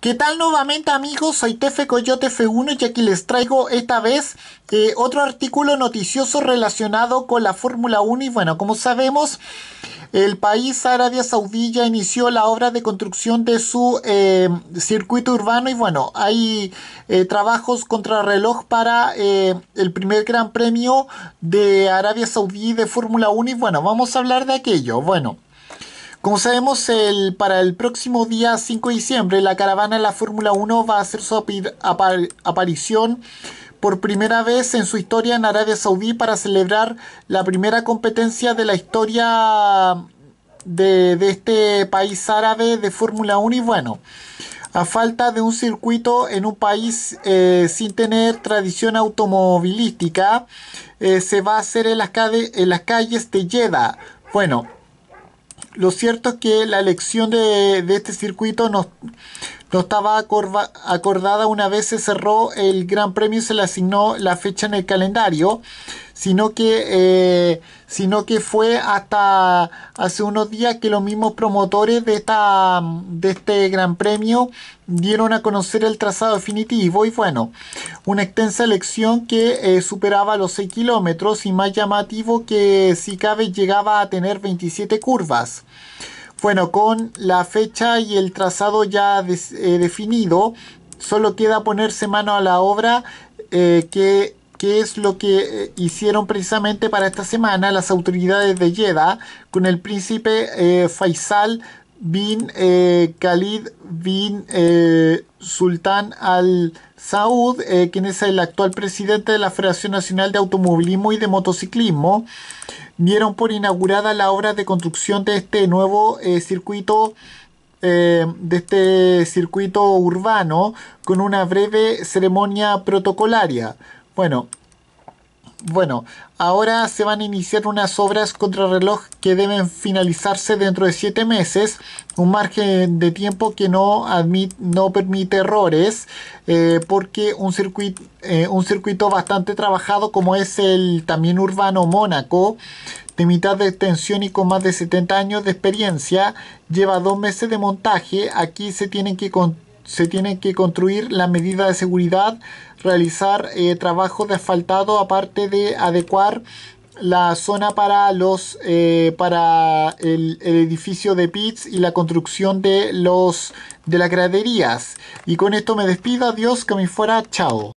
¿Qué tal nuevamente amigos? Soy Tefe Coyote F1 y aquí les traigo esta vez eh, otro artículo noticioso relacionado con la Fórmula 1 y bueno, como sabemos, el país Arabia Saudí ya inició la obra de construcción de su eh, circuito urbano y bueno, hay trabajos eh, trabajos contrarreloj para el primer gran premio de Arabia Saudí de Fórmula 1 y bueno, vamos a hablar de aquello. Bueno. Como sabemos, el, para el próximo día 5 de diciembre, la caravana de la Fórmula 1 va a hacer su aparición por primera vez en su historia en Arabia Saudí para celebrar la primera competencia de la historia de, este país árabe de Fórmula 1 y bueno. A falta de un circuito en un país eh, sin tener tradición automovilística, eh, se va a hacer en las, en las calles de Jeddah. Bueno, lo cierto es que la elección de, este circuito no, estaba acordada una vez se cerró el Gran Premio y se le asignó la fecha en el calendario sino que, eh, sino que fue hasta hace unos días que los mismos promotores de, esta, de este gran premio dieron a conocer el trazado definitivo y bueno, una extensa elección que eh, superaba los 6 kilómetros y más llamativo que si cabe llegaba a tener 27 curvas. Bueno, con la fecha y el trazado ya eh, definido, solo queda ponerse mano a la obra que que es lo que eh, hicieron precisamente para esta semana las autoridades de Jeddah con el príncipe eh, Faisal bin eh, Khalid bin Sultán al Saud, quien es el actual presidente de la Federación Nacional de Automovilismo y de Motociclismo, dieron por inaugurada la obra de construcción de este nuevo circuito de este circuito urbano con una breve ceremonia protocolaria. Bueno, bueno, ahora se van a iniciar unas obras contrarreloj que deben finalizarse dentro de siete meses, un margen de tiempo que no, admite, no permite errores, eh, porque un, eh, un circuito bastante trabajado como es el también urbano Mónaco, de mitad de extensión y con más de 70 años de experiencia, lleva dos meses de montaje, aquí se tienen que contar se tiene que construir la medida de seguridad, realizar eh, trabajo de asfaltado, aparte de adecuar la zona para los eh, para el, edificio de pits y la construcción de los de las graderías y con esto me despido adiós que me fuera chao